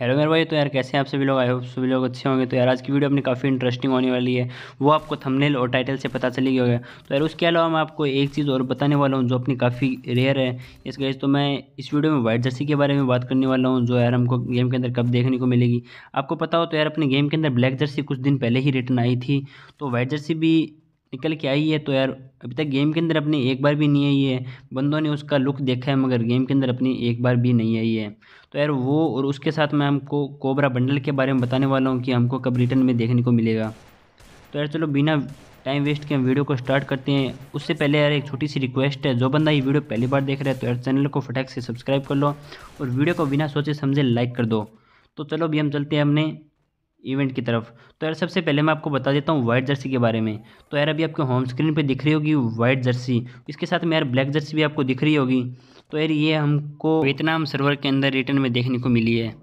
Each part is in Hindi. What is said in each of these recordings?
हेलो मेरे भाई तो यार कैसे हैं आप सभी लोग आई होप सभी लोग अच्छे होंगे तो यार आज की वीडियो अपनी काफ़ी इंटरेस्टिंग होने वाली है वो आपको थंबनेल और टाइटल से पता चली होगा तो यार उसके अलावा मैं आपको एक चीज़ और बताने वाला हूँ जो अपनी काफ़ी रेयर है इस गैस तो मैं इस वीडियो में वाइट जर्सी के बारे में बात करने वाला हूँ जो यार हमको गेम के अंदर कब देखने को मिलेगी आपको पता हो तो यार अपने गेम के अंदर ब्लैक जर्सी कुछ दिन पहले ही रिटर्न आई थी तो वाइट जर्सी भी निकल के आई है तो यार अभी तक गेम के अंदर अपनी एक बार भी नहीं आई है बंदों ने उसका लुक देखा है मगर गेम के अंदर अपनी एक बार भी नहीं आई है तो यार वो और उसके साथ मैं हमको कोबरा बंडल के बारे में बताने वाला हूँ कि हमको कब रिटर्न में देखने को मिलेगा तो यार चलो बिना टाइम वेस्ट के हम वीडियो को स्टार्ट करते हैं उससे पहले यार एक छोटी सी रिक्वेस्ट है जो बंदा ये वीडियो पहली बार देख रहा है तो यार चैनल को फटाक से सब्सक्राइब कर लो और वीडियो को बिना सोचे समझे लाइक कर दो तो चलो अभी हम चलते हैं हमने इवेंट की तरफ तो यार सबसे पहले मैं आपको बता देता हूँ वाइट जर्सी के बारे में तो यार अभी आपके होम स्क्रीन पे दिख रही होगी वाइट जर्सी इसके साथ में यार ब्लैक जर्सी भी आपको दिख रही होगी तो यार ये हमको वियतनाम सर्वर के अंदर रिटर्न में देखने को मिली है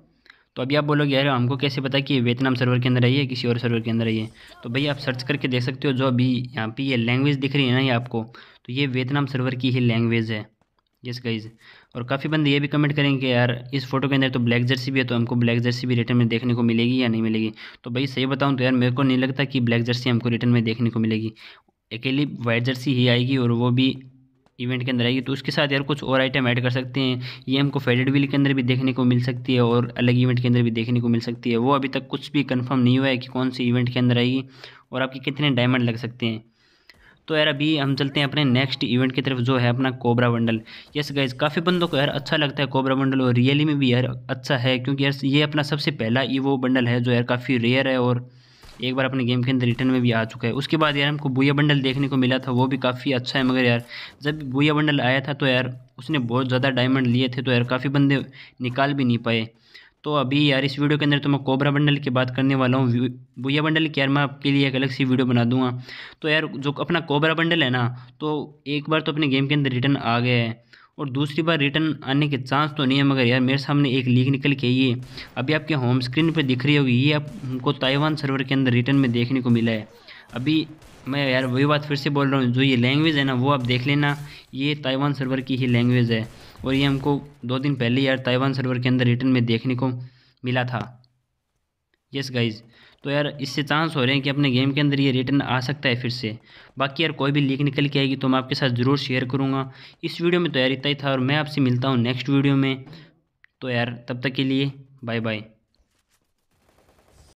तो अभी आप बोलोगे यार हमको कैसे पता कि वियतनाम सर्वर के अंदर आई है किसी और सर्वर के अंदर आई है तो भाई आप सर्च करके देख सकते हो जो अभी यहाँ पर ये लैंग्वेज दिख रही है ना ये आपको तो ये वियतनाम सर्वर की ही लैंग्वेज है यस गाइज और काफ़ी बंदे ये भी कमेंट करेंगे कि यार इस फोटो के अंदर तो ब्लैक जर्सी भी है तो हमको ब्लैक जर्सी भी रिटर्न में देखने को मिलेगी या नहीं मिलेगी तो भाई सही बताऊँ तो यार मेरे को नहीं लगता कि ब्लैक जर्सी हमको रिटर्न में देखने को मिलेगी अकेली वाइट जर्सी ही आएगी और वो भी इवेंट के अंदर आएगी तो उसके साथ यार कुछ और आइटम ऐड कर सकते हैं ये हमको फेडेड व्हील के अंदर भी देखने को मिल सकती है और अलग इवेंट के अंदर भी देखने को मिल सकती है वो अभी तक कुछ भी कंफर्म नहीं हुआ है कि कौन सी इवेंट के अंदर आएगी और आपके कितने डायमंड लग सकते हैं तो यार अभी हम चलते हैं अपने नेक्स्ट इवेंट की तरफ जो है अपना कोबरा बंडल यस गाइज काफ़ी बंदों को यार अच्छा लगता है कोबरा बंडल और रियली में भी यार अच्छा है क्योंकि यार ये अपना सबसे पहला ईवो बंडल है जो यार काफ़ी रेयर है और एक बार अपने गेम के अंदर रिटर्न में भी आ चुका है उसके बाद यार हमको बुया बंडल देखने को मिला था वो भी काफ़ी अच्छा है मगर यार जब बुया बंडल आया था तो यार उसने बहुत ज़्यादा डायमंड लिए थे तो यार काफ़ी बंदे निकाल भी नहीं पाए तो अभी यार इस वीडियो के अंदर तो मैं कोबरा बंडल की बात करने वाला हूँ भूया बंडल की यार मैं आपके लिए एक अलग सी वीडियो बना दूंगा तो यार जो अपना कोबरा बंडल है ना तो एक बार तो अपने गेम के अंदर रिटर्न आ गया है और दूसरी बार रिटर्न आने के चांस तो नहीं है मगर यार मेरे सामने एक लीक निकल के ये अभी आपके होम स्क्रीन पर दिख रही होगी ये आपको ताइवान सर्वर के अंदर रिटर्न में देखने को मिला है अभी मैं यार वही बात फिर से बोल रहा हूँ जो ये लैंग्वेज है ना वो आप देख लेना ये ताइवान सर्वर की ही लैंग्वेज है और ये हमको दो दिन पहले यार ताइवान सर्वर के अंदर रिटर्न में देखने को मिला था यस गाइज तो यार इससे चांस हो रहे हैं कि अपने गेम के अंदर ये रिटर्न आ सकता है फिर से बाकी यार कोई भी लीक निकल के आएगी तो मैं आपके साथ ज़रूर शेयर करूँगा इस वीडियो में तो यार इतना ही था और मैं आपसे मिलता हूँ नेक्स्ट वीडियो में तो यार तब तक के लिए बाय बाय